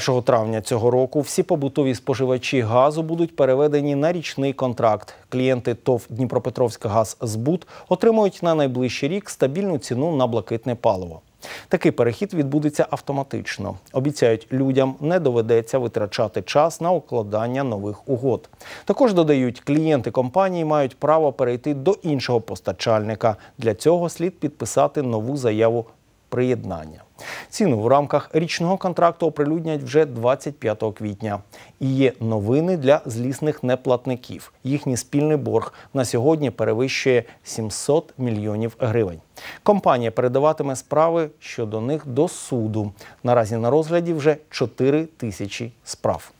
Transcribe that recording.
З 1 травня цього року всі побутові споживачі газу будуть переведені на річний контракт. Клієнти ТОВ Дніпропетровська газ збут отримують на найближчий рік стабільну ціну на блакитне паливо. Такий перехід відбудеться автоматично. Обіцяють, людям не доведеться витрачати час на укладання нових угод. Також додають, клієнти компанії мають право перейти до іншого постачальника. Для цього слід підписати нову заяву приєднання. Ціну в рамках річного контракту оприлюднять вже 25 квітня. І є новини для злісних неплатників. Їхній спільний борг на сьогодні перевищує 700 мільйонів гривень. Компанія передаватиме справи щодо них до суду. Наразі на розгляді вже 4 тисячі справ.